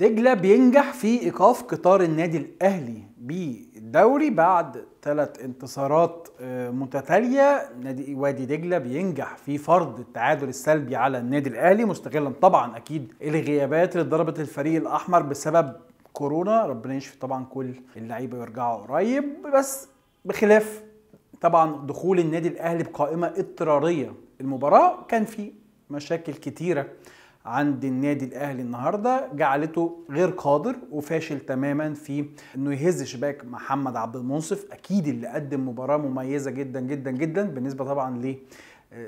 دجلة بينجح في إيقاف قطار النادي الأهلي بالدوري بعد ثلاث انتصارات آه، متتالية نادي وادي دجلة بينجح في فرض التعادل السلبي على النادي الأهلي مستغلا طبعا أكيد الغيابات اللي ضربت الفريق الأحمر بسبب كورونا ربنا يشفي طبعا كل اللعيبة ويرجعوا قريب بس بخلاف طبعا دخول النادي الأهلي بقائمة اضطرارية المباراة كان في مشاكل كتيرة عند النادي الاهلي النهارده جعلته غير قادر وفاشل تماما في انه يهز شباك محمد عبد المنصف اكيد اللي قدم مباراه مميزه جدا جدا جدا بالنسبه طبعا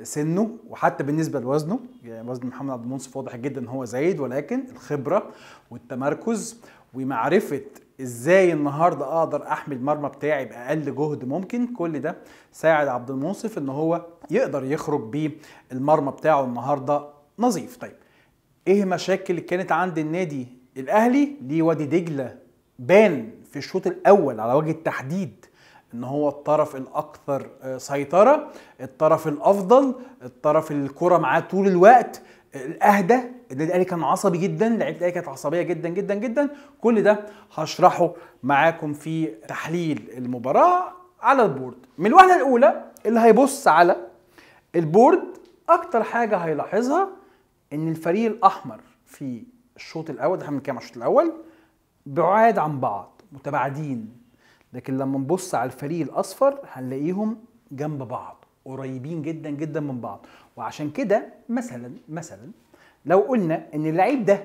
لسنه آه، وحتى بالنسبه لوزنه يعني وزن محمد عبد المنصف واضح جدا ان هو زايد ولكن الخبره والتمركز ومعرفه ازاي النهارده اقدر احمي المرمى بتاعي باقل جهد ممكن كل ده ساعد عبد المنصف ان هو يقدر يخرج بالمرمى بتاعه النهارده نظيف طيب ايه مشاكل كانت عند النادي الاهلي ليه وادي دجله بان في الشوط الاول على وجه التحديد ان هو الطرف الاكثر آه، سيطره الطرف الافضل الطرف اللي الكره معاه طول الوقت الاهدى النادي الاهلي كان عصبي جدا لعيبه الاهلي كانت عصبيه جدا جدا جدا كل ده هشرحه معاكم في تحليل المباراه على البورد من الوهله الاولى اللي هيبص على البورد اكتر حاجه هيلاحظها ان الفريق الاحمر في الشوط الاول ده احنا بنتكلم الشوط الاول بعاد عن بعض متباعدين لكن لما نبص على الفريق الاصفر هنلاقيهم جنب بعض قريبين جدا جدا من بعض وعشان كده مثلا مثلا لو قلنا ان اللعيب ده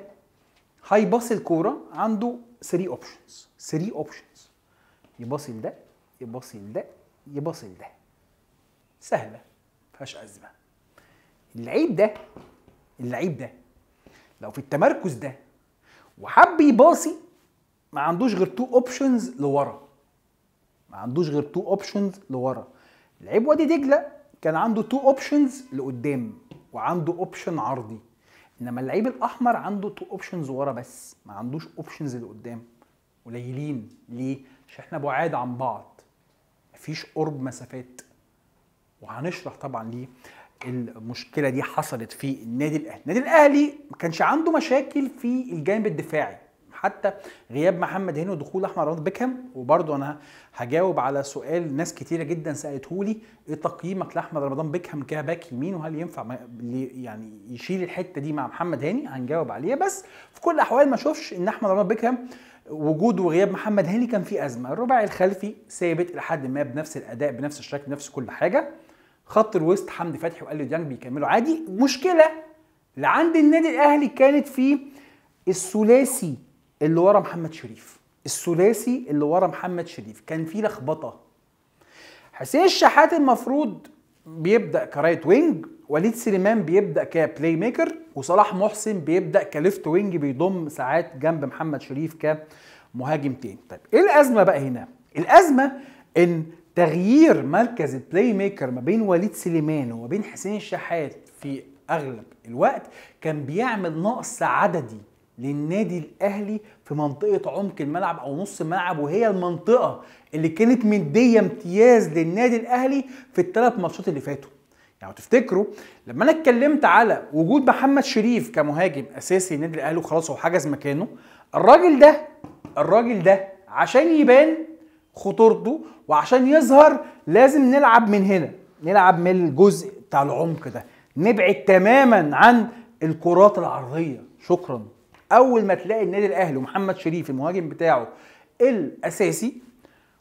هيباصي الكوره عنده 3 اوبشنز 3 اوبشنز يباصي لده يباصي لده يباصي لده سهله ما فيهاش ازمه اللعيب ده اللعيب ده لو في التمركز ده وحب يباصي ما عندوش غير تو اوبشنز لورا ما عندوش غير تو اوبشنز لورا لعيب وادي دجله كان عنده تو اوبشنز لقدام وعنده اوبشن عرضي انما اللعيب الاحمر عنده تو اوبشنز ورا بس ما عندوش اوبشنز لقدام قليلين ليه عشان احنا بعاد عن بعض مفيش قرب مسافات وهنشرح طبعا ليه المشكله دي حصلت في النادي الاهلي النادي الاهلي ما كانش عنده مشاكل في الجانب الدفاعي حتى غياب محمد هاني ودخول احمد رمضان بيكهام وبرضه انا هجاوب على سؤال ناس كتيره جدا سالته لي ايه تقييمك لاحمد رمضان بيكهام كباك يمين وهل ينفع يعني يشيل الحته دي مع محمد هاني هنجاوب عليها بس في كل الاحوال ما اشوفش ان احمد رمضان بيكهام وجود وغياب محمد هاني كان فيه ازمه الرباعي الخلفي ثابت لحد ما بنفس الاداء بنفس الشكل بنفس كل حاجه خط الوسط حمدي فتحي وقال ديانج بيكملوا عادي مشكله لعند النادي الاهلي كانت في الثلاثي اللي ورا محمد شريف الثلاثي اللي ورا محمد شريف كان في لخبطه حسين الشحات المفروض بيبدا كرايت وينج وليد سليمان بيبدا كبلاي ميكر وصلاح محسن بيبدا كليفت وينج بيضم ساعات جنب محمد شريف كمهاجم تاني طيب ايه الازمه بقى هنا الازمه ان تغيير مركز البلاي ميكر ما بين وليد سليمان وما بين حسين الشحات في اغلب الوقت كان بيعمل نقص عددي للنادي الاهلي في منطقه عمق الملعب او نص الملعب وهي المنطقه اللي كانت مديه امتياز للنادي الاهلي في الثلاث ماتشات اللي فاتوا يعني تفتكروا لما انا اتكلمت على وجود محمد شريف كمهاجم اساسي للنادي الاهلي وخلاص هو حجز مكانه الراجل ده الراجل ده عشان يبان خطورته وعشان يظهر لازم نلعب من هنا نلعب من الجزء بتاع العمق ده نبعد تماما عن الكرات العرضيه شكرا اول ما تلاقي النادي الاهلي ومحمد شريف المهاجم بتاعه الاساسي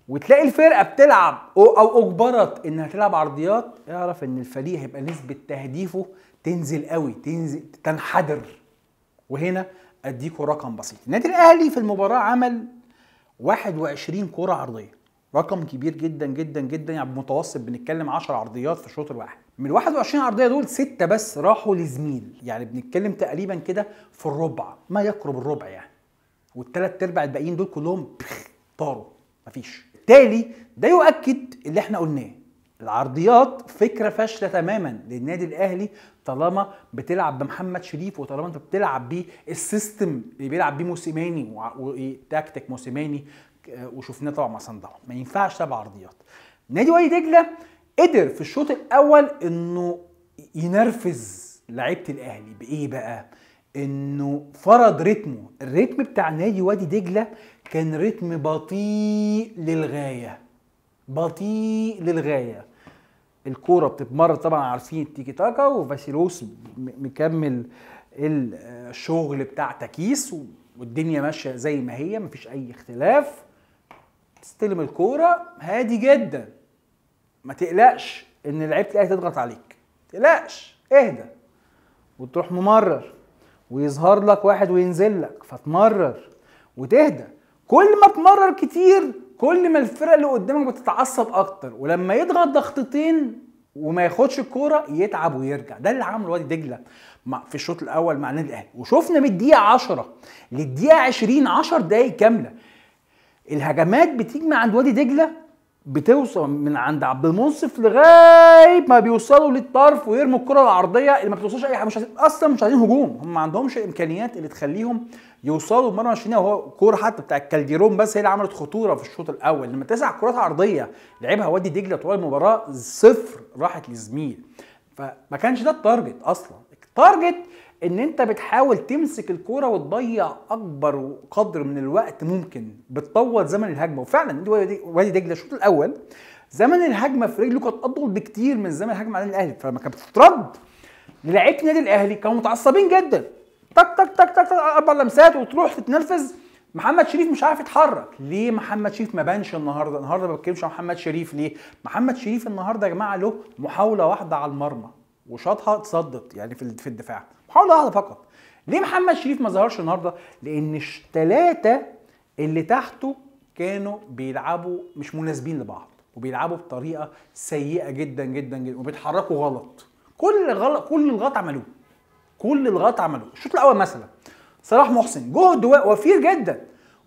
وتلاقي الفرقه بتلعب او, أو اجبرت انها تلعب عرضيات اعرف ان الفريق هيبقى نسبه تهديفه تنزل قوي تنزل تنحدر وهنا اديكم رقم بسيط النادي الاهلي في المباراه عمل 21 كرة عرضية رقم كبير جدا جدا جدا يعني بمتوسط بنتكلم 10 عرضيات في الشوط الواحد من 21 عرضيه دول سته بس راحوا لزميل يعني بنتكلم تقريبا كده في الربع ما يقرب الربع يعني والثلاث ارباع الباقيين دول كلهم طاروا مفيش بالتالي ده يؤكد اللي احنا قلناه العرضيات فكره فاشله تماما للنادي الاهلي طالما بتلعب بمحمد شريف وطالما انت بتلعب بيه السيستم اللي بيلعب بيه موسيماني وتاكتيك موسيماني آه، وشفناه طبعا مع صن ما ينفعش سبع عرضيات نادي وادي دجله قدر في الشوط الاول انه ينرفز لعيبه الاهلي بايه بقى انه فرض رتمه الريتم بتاع نادي وادي دجله كان رتم بطيء للغايه بطيء للغايه الكوره بتتمرن طبعا عارفين تيكي تاكا وفاسيلوس مكمل الشغل بتاع تكيس والدنيا ماشيه زي ما هي مفيش اي اختلاف تستلم الكوره هادي جدا ما تقلقش ان لعيبه الاهلي تضغط عليك ما تقلقش اهدى وتروح ممرر ويظهر لك واحد وينزل لك فتمرر وتهدى كل ما تمرر كتير كل ما الفرقه اللي قدامك بتتعصب اكتر ولما يضغط ضغطتين وما ياخدش الكوره يتعب ويرجع ده اللي عمله وادي دجله في الشوط الاول مع النادي الاهلي وشفنا من الدقيقه 10 للدقيقه 20 10 دقائق كامله الهجمات بتيجي من عند وادي دجله بتوصل من عند عبد المنصف لغايه ما بيوصلوا للطرف ويرموا الكره العرضيه اللي ما بتوصلش اي حاجه مش عايزين اصلا مش عايزين هجوم هم ما عندهمش الامكانيات اللي تخليهم يوصلوا المرمى الشنيه وهو كوره حتى بتاع الكالديرون بس هي اللي عملت خطوره في الشوط الاول لما تسع كرات عرضيه لعبها وادي دجله طوال المباراه صفر راحت لزميل فما كانش ده التارجت اصلا التارجت ان انت بتحاول تمسك الكوره وتضيع اكبر قدر من الوقت ممكن بتطول زمن الهجمه وفعلا دي وادي دجله الشوط الاول زمن الهجمه في رجله كانت اطول بكتير من زمن الهجمه على الاهلي فلما كانت بتترد لعيبه النادي الاهلي كانوا متعصبين جدا تك تك تك تك, تك اربع لمسات وتروح تتنفذ محمد شريف مش عارف يتحرك ليه محمد شريف ما بانش النهارده النهارده ما بتكلمش محمد شريف ليه محمد شريف النهارده يا جماعه له محاوله واحده على المرمى وشاطها اتصدت يعني في في الدفاع محاوله واحده فقط ليه محمد شريف ما ظهرش النهارده لان الثلاثه اللي تحته كانوا بيلعبوا مش مناسبين لبعض وبيلعبوا بطريقه سيئه جدا جدا جدا وبيتحركوا غلط كل غلط كل الغلط عملوه كل الغلط عملوه الشوط الاول مثلا صلاح محسن جهد وفير جدا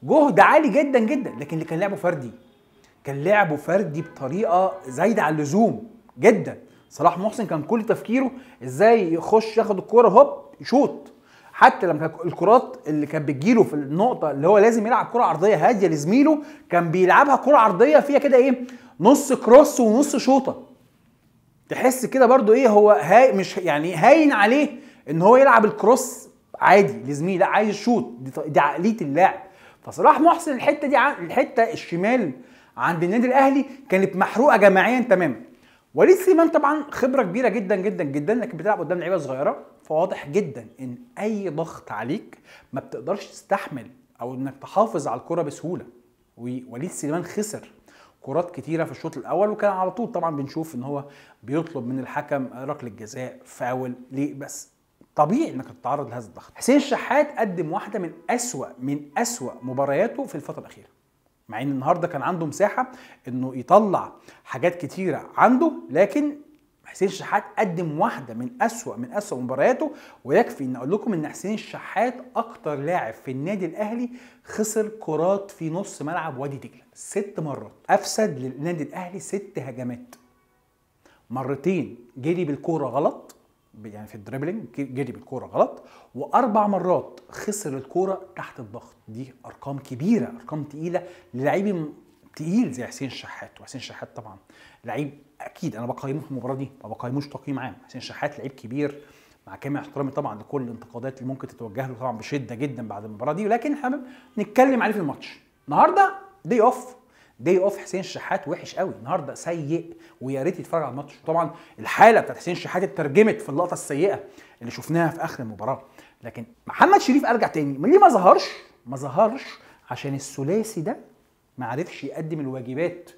جهد عالي جدا جدا لكن اللي كان لعبه فردي كان لعبه فردي بطريقه زايده عن اللزوم جدا صلاح محسن كان كل تفكيره ازاي يخش ياخد الكوره هوب يشوط حتى لما الكرات اللي كانت بتجيله في النقطه اللي هو لازم يلعب كره عرضيه هاديه لزميله كان بيلعبها كره عرضيه فيها كده ايه نص كروس ونص شوطه تحس كده برضو ايه هو هاي مش يعني هاين عليه ان هو يلعب الكروس عادي لزميله لا عايز يشوط دي عقليه اللاعب فصلاح محسن الحته دي الحته الشمال عند النادي الاهلي كانت محروقه جماعيا تماما وليد سليمان طبعا خبره كبيره جدا جدا جدا انك بتلعب قدام لعيبه صغيره فواضح جدا ان اي ضغط عليك ما بتقدرش تستحمل او انك تحافظ على الكره بسهوله ووليد سليمان خسر كرات كتيره في الشوط الاول وكان على طول طبعا بنشوف ان هو بيطلب من الحكم ركله جزاء فاول ليه بس طبيعي انك تتعرض لهذا الضغط حسين الشحات قدم واحده من اسوا من اسوا مبارياته في الفتره الاخيره مع ان النهارده كان عنده مساحه انه يطلع حاجات كتيره عنده لكن حسين الشحات قدم واحده من اسوا من اسوا مبارياته ويكفي ان اقول لكم ان حسين الشحات اكتر لاعب في النادي الاهلي خسر كرات في نص ملعب وادي دجله ست مرات افسد للنادي الاهلي ست هجمات مرتين جري بالكوره غلط يعني في الدريبلينج جري بالكوره غلط واربع مرات خسر الكوره تحت الضغط دي ارقام كبيره ارقام تقيله للعيب تقيل زي حسين الشحات وحسين الشحات طبعا لعيب اكيد انا بقيمه في المباراه دي ما بقيموش تقييم عام حسين الشحات لعيب كبير مع كامل احترامي طبعا لكل الانتقادات اللي ممكن تتوجه له طبعا بشده جدا بعد المباراه دي ولكن حابب نتكلم عليه في الماتش النهارده دي اوف داي اوف حسين الشحات وحش قوي النهارده سيء ويا ريت يتفرج على الماتش طبعا الحاله بتاعت حسين الشحات اترجمت في اللقطه السيئه اللي شفناها في اخر المباراه لكن محمد شريف ارجع تاني ليه ما ظهرش ما ظهرش عشان الثلاثي ده ما عرفش يقدم الواجبات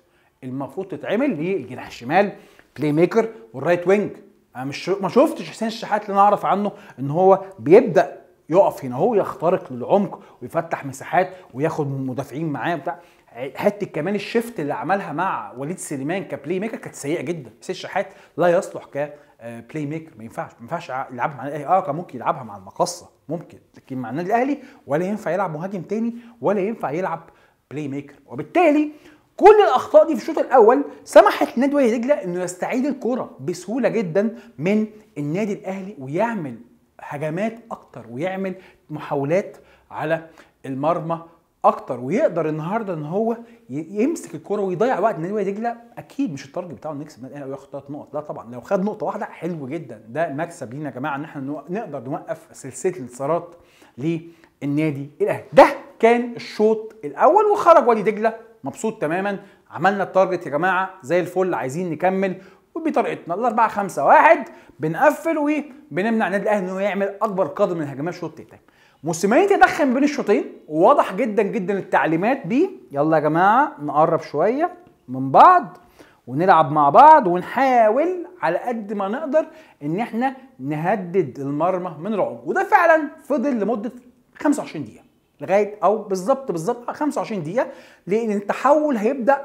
المفروض تتعمل للجناح الشمال بلاي ميكر والرايت وينج انا مش ما شفتش حسين الشحات اللي انا اعرف عنه ان هو بيبدا يقف هنا هو يخترق للعمق ويفتح مساحات وياخد مدافعين معاه بتاع حته كمان الشيفت اللي عملها مع وليد سليمان كبلاي ميكر كانت سيئه جدا حسين الشحات لا يصلح كبلاي آه، ميكر ما ينفعش ما ينفعش يلعبها مع الاهلي اه كان ممكن يلعبها مع المقصه ممكن لكن مع النادي الاهلي ولا ينفع يلعب مهاجم تاني ولا ينفع يلعب بلاي ميكر وبالتالي كل الاخطاء دي في الشوط الاول سمحت لنادي وادي دجله انه يستعيد الكوره بسهوله جدا من النادي الاهلي ويعمل هجمات اكتر ويعمل محاولات على المرمى اكتر ويقدر النهارده ان هو يمسك الكوره ويضيع وقت ان هو دجله اكيد مش التارجت بتاعه يكسب او ياخد ثلاث نقط لا طبعا لو خد نقطه واحده حلو جدا ده مكسب لينا يا جماعه ان احنا نقدر نوقف سلسله الانتصارات للنادي الاهلي ده كان الشوط الاول وخرج وادي دجله مبسوط تماما عملنا التارجت يا جماعه زي الفل عايزين نكمل وبطريقتنا ال 4 5 1 بنقفل وبنمنع النادي الاهلي انه يعمل اكبر قدر من الهجمات الشوط الثاني موسيماني تدخل بين الشوطين واضح جدا جدا التعليمات بيه يلا يا جماعه نقرب شويه من بعض ونلعب مع بعض ونحاول على قد ما نقدر ان احنا نهدد المرمى من رعب وده فعلا فضل لمده 25 دقيقه لغايه او بالظبط بالظبط 25 دقيقه لان التحول هيبدا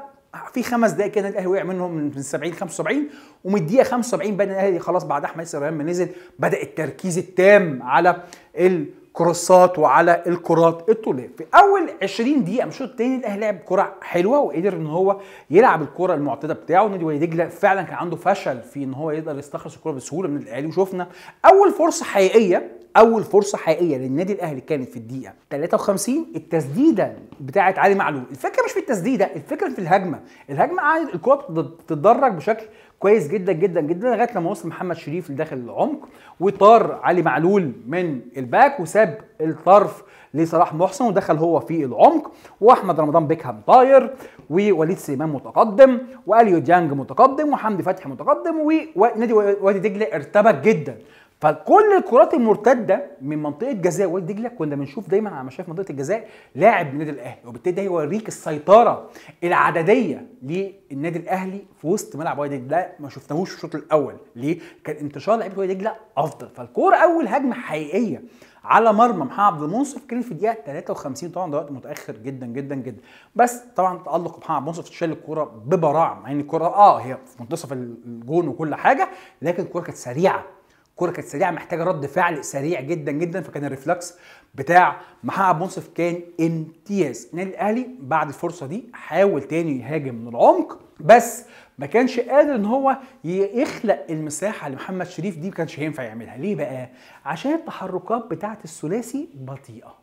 في خمس دقائق كده الاهلي وقع منهم من 70 75 ومن الدقيقه 75 بدا الاهلي خلاص بعد احمد ما نزل بدا التركيز التام على ال كروسات وعلى الكرات الطوليه في اول 20 دقيقه من الشوط الثاني الاهلي لعب كره حلوه وقدر ان هو يلعب الكره المعتاده بتاعه نادي وادي دجله فعلا كان عنده فشل في ان هو يقدر يستخلص الكره بسهوله من الاهلي وشفنا اول فرصه حقيقيه اول فرصه حقيقيه للنادي الاهلي كانت في الدقيقه 53 التسديده بتاعه علي معلول الفكره مش في التسديده الفكره في الهجمه الهجمه قعدت الكره بتتدرج بشكل كويس جدا جدا جدا لغايه لما وصل محمد شريف لداخل العمق وطار علي معلول من الباك وساب الطرف لصلاح محسن ودخل هو في العمق واحمد رمضان بيكهام طاير ووليد سليمان متقدم واليو ديانج متقدم وحمدي فتحي متقدم ونادي وادي دجله ارتبك جدا فكل الكرات المرتده من منطقه جزاء وادي دجله كنا بنشوف دايما على مشايف منطقه الجزاء لاعب النادي الاهلي وبالتالي ده يوريك السيطره العدديه للنادي الاهلي في وسط ملعب وادي دجله ما شفناهوش في الشوط الاول ليه؟ كان انتشار لعيبه وادي دجله افضل فالكوره اول هجمه حقيقيه على مرمى محمد عبد المنصف كانت في الدقيقه 53 طبعا ده وقت متاخر جدا جدا جدا بس طبعا تالق محمد عبد المنصف شال الكوره ببراعه مع ان الكوره اه هي في منتصف الجون وكل حاجه لكن الكوره كانت سريعه الكوره كانت سريعه محتاجه رد فعل سريع جدا جدا فكان الريفلكس بتاع محمد منصف كان امتياز النادي الاهلي بعد الفرصه دي حاول تاني يهاجم من العمق بس ما كانش قادر ان هو يخلق المساحه لمحمد شريف دي ما كانش هينفع يعملها ليه بقى عشان التحركات بتاعه الثلاثي بطيئه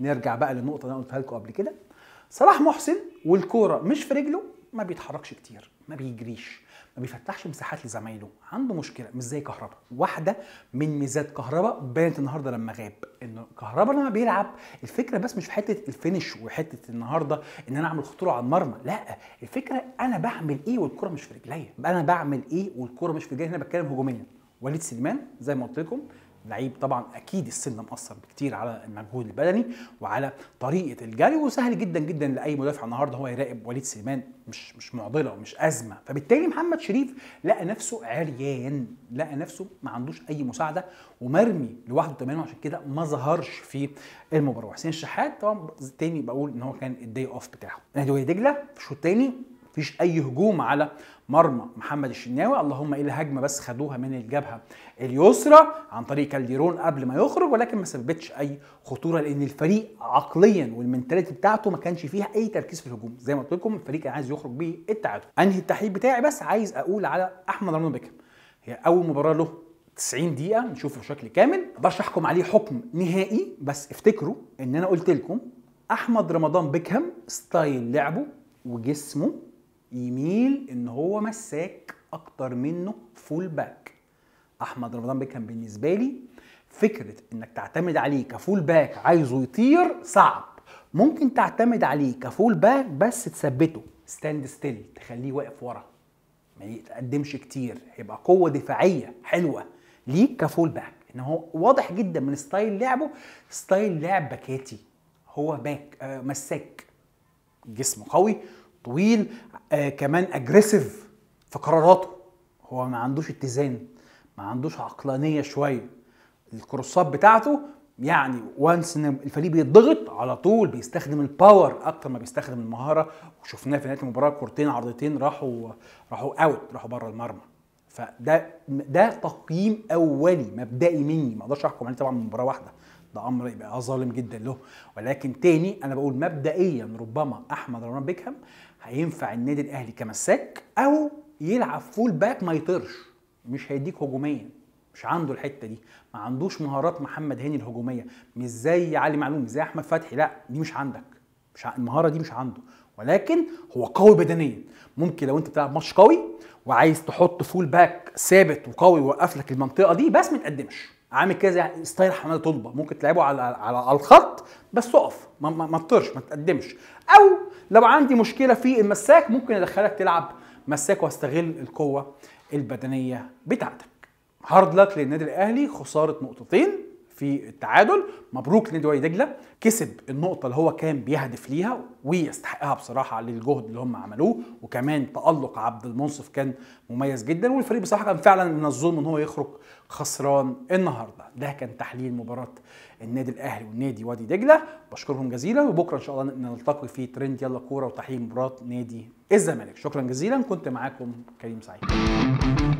نرجع بقى للنقطه اللي انا قلتها لكم قبل كده صلاح محسن والكوره مش في رجله ما بيتحركش كتير ما بيجريش ما بيفتحش مساحات لزمايله عنده مشكله مش زي كهربا واحده من ميزات كهربا بانت النهارده لما غاب ان كهربا لما بيلعب الفكره بس مش في حته الفينش وحته النهارده ان انا اعمل خطوره على المرمى لا الفكره انا بعمل ايه والكره مش في رجليا انا بعمل ايه والكره مش في رجليا هنا بتكلم هجوميا وليد سليمان زي ما قلت لكم لعيب طبعا اكيد السن مأثر بكتير على المجهود البدني وعلى طريقه الجري وسهل جدا جدا لاي مدافع النهارده هو يراقب وليد سليمان مش مش معضله ومش ازمه فبالتالي محمد شريف لقى نفسه عريان لقى نفسه ما عندوش اي مساعده ومرمي لوحده تماما عشان كده ما ظهرش في المباراه وحسين الشحات طبعا تاني بقول ان هو كان الدي اوف بتاعه نادي دجله في الشوط الثاني مفيش اي هجوم على مرمى محمد الشناوي اللهم الا هجمه بس خدوها من الجبهه اليسرى عن طريق كالديرون قبل ما يخرج ولكن ما سببتش اي خطوره لان الفريق عقليا والمنتاليتي بتاعته ما كانش فيها اي تركيز في الهجوم زي ما قلت لكم الفريق كان عايز يخرج بيه التعادل انهي التحليل بتاعي بس عايز اقول على احمد رمضان بيكهام هي اول مباراه له 90 دقيقة نشوفه بشكل كامل، مقدرش احكم عليه حكم نهائي بس افتكروا ان انا قلت لكم احمد رمضان بيكهام ستايل لعبه وجسمه يميل ان هو مساك اكتر منه فول باك احمد رمضان بيك كان بالنسبه لي فكره انك تعتمد عليه كفول باك عايزه يطير صعب ممكن تعتمد عليه كفول باك بس تثبته ستاند ستيل تخليه واقف ورا ما يتقدمش كتير هيبقى قوه دفاعيه حلوه ليك كفول باك ان هو واضح جدا من ستايل لعبه ستايل لعب باكاتي هو باك آه مساك جسمه قوي طويل آه كمان اجريسيف في قراراته هو ما عندوش اتزان ما عندوش عقلانيه شويه الكروسات بتاعته يعني وانس ان الفريق بيتضغط على طول بيستخدم الباور اكتر ما بيستخدم المهاره وشفناه في نهايه المباراه كورتين عرضتين راحوا راحوا اوت راحوا بره المرمى فده ده تقييم اولي مبدئي مني ما اقدرش احكم عليه طبعا من مباراه واحده ده امر يبقى ظالم جدا له ولكن تاني انا بقول مبدئيا ربما احمد رمضان بيكهام هينفع النادي الاهلي كمساك او يلعب فول باك ما يطرش مش هيديك هجوميا مش عنده الحته دي ما عندوش مهارات محمد هاني الهجوميه مش زي علي معلول مش زي احمد فتحي لا دي مش عندك مش ع... المهاره دي مش عنده ولكن هو قوي بدنيا ممكن لو انت بتلعب ماتش قوي وعايز تحط فول باك ثابت وقوي يوقف لك المنطقه دي بس ما تقدمش عامل كده زي ستايل حماده طلبه ممكن تلعبه على على, الخط بس اقف ما, ما تطرش ما تقدمش او لو عندي مشكله في المساك ممكن ادخلك تلعب مساك واستغل القوه البدنيه بتاعتك هارد لك للنادي الاهلي خساره نقطتين في التعادل مبروك لنادي وادي دجله كسب النقطه اللي هو كان بيهدف ليها ويستحقها بصراحه للجهد اللي هم عملوه وكمان تالق عبد المنصف كان مميز جدا والفريق بصراحه كان فعلا من الظلم ان هو يخرج خسران النهارده ده كان تحليل مباراه النادي الاهلي والنادي وادي دجله بشكرهم جزيلا وبكره ان شاء الله نلتقي في ترند يلا كوره وتحليل مباراه نادي الزمالك شكرا جزيلا كنت معاكم كريم سعيد